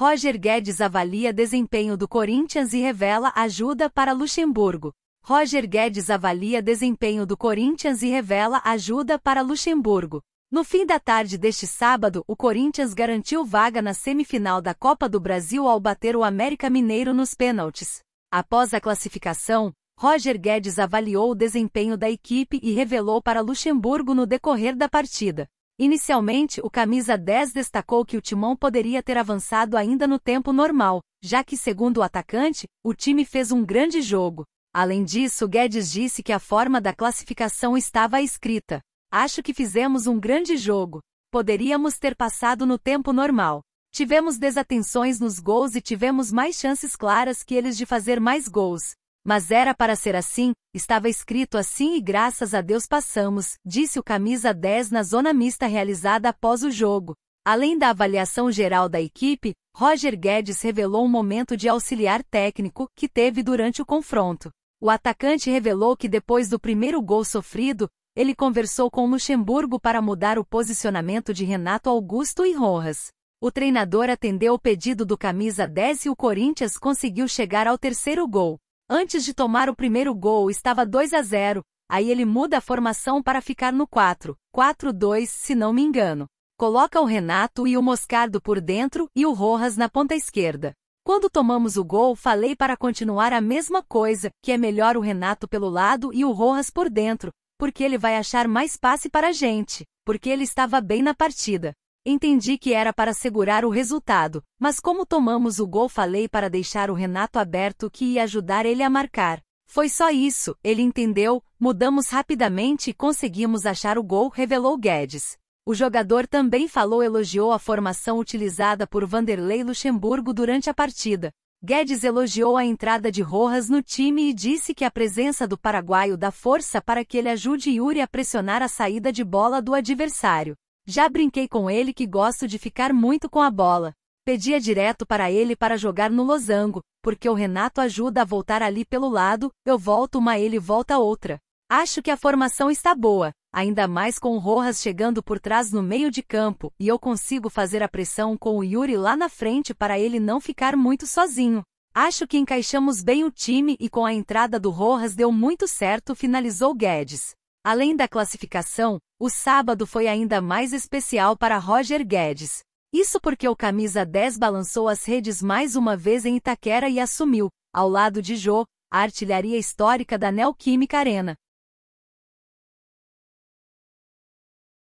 Roger Guedes avalia desempenho do Corinthians e revela ajuda para Luxemburgo. Roger Guedes avalia desempenho do Corinthians e revela ajuda para Luxemburgo. No fim da tarde deste sábado, o Corinthians garantiu vaga na semifinal da Copa do Brasil ao bater o América Mineiro nos pênaltis. Após a classificação, Roger Guedes avaliou o desempenho da equipe e revelou para Luxemburgo no decorrer da partida. Inicialmente, o camisa 10 destacou que o timão poderia ter avançado ainda no tempo normal, já que, segundo o atacante, o time fez um grande jogo. Além disso, Guedes disse que a forma da classificação estava escrita. Acho que fizemos um grande jogo. Poderíamos ter passado no tempo normal. Tivemos desatenções nos gols e tivemos mais chances claras que eles de fazer mais gols. Mas era para ser assim, estava escrito assim e graças a Deus passamos, disse o camisa 10 na zona mista realizada após o jogo. Além da avaliação geral da equipe, Roger Guedes revelou um momento de auxiliar técnico que teve durante o confronto. O atacante revelou que depois do primeiro gol sofrido, ele conversou com Luxemburgo para mudar o posicionamento de Renato Augusto e Rojas. O treinador atendeu o pedido do camisa 10 e o Corinthians conseguiu chegar ao terceiro gol. Antes de tomar o primeiro gol estava 2 a 0, aí ele muda a formação para ficar no 4, 4-2 se não me engano. Coloca o Renato e o Moscardo por dentro e o Rojas na ponta esquerda. Quando tomamos o gol, falei para continuar a mesma coisa, que é melhor o Renato pelo lado e o Rojas por dentro, porque ele vai achar mais passe para a gente, porque ele estava bem na partida. Entendi que era para segurar o resultado, mas como tomamos o gol falei para deixar o Renato aberto que ia ajudar ele a marcar. Foi só isso, ele entendeu, mudamos rapidamente e conseguimos achar o gol, revelou Guedes. O jogador também falou elogiou a formação utilizada por Vanderlei Luxemburgo durante a partida. Guedes elogiou a entrada de Rojas no time e disse que a presença do paraguaio dá força para que ele ajude Yuri a pressionar a saída de bola do adversário. Já brinquei com ele que gosto de ficar muito com a bola. Pedia direto para ele para jogar no losango, porque o Renato ajuda a voltar ali pelo lado, eu volto uma ele volta outra. Acho que a formação está boa, ainda mais com o Rojas chegando por trás no meio de campo, e eu consigo fazer a pressão com o Yuri lá na frente para ele não ficar muito sozinho. Acho que encaixamos bem o time e com a entrada do Rojas deu muito certo, finalizou Guedes. Além da classificação, o sábado foi ainda mais especial para Roger Guedes. Isso porque o camisa 10 balançou as redes mais uma vez em Itaquera e assumiu, ao lado de Jô, a artilharia histórica da Neoquímica Arena.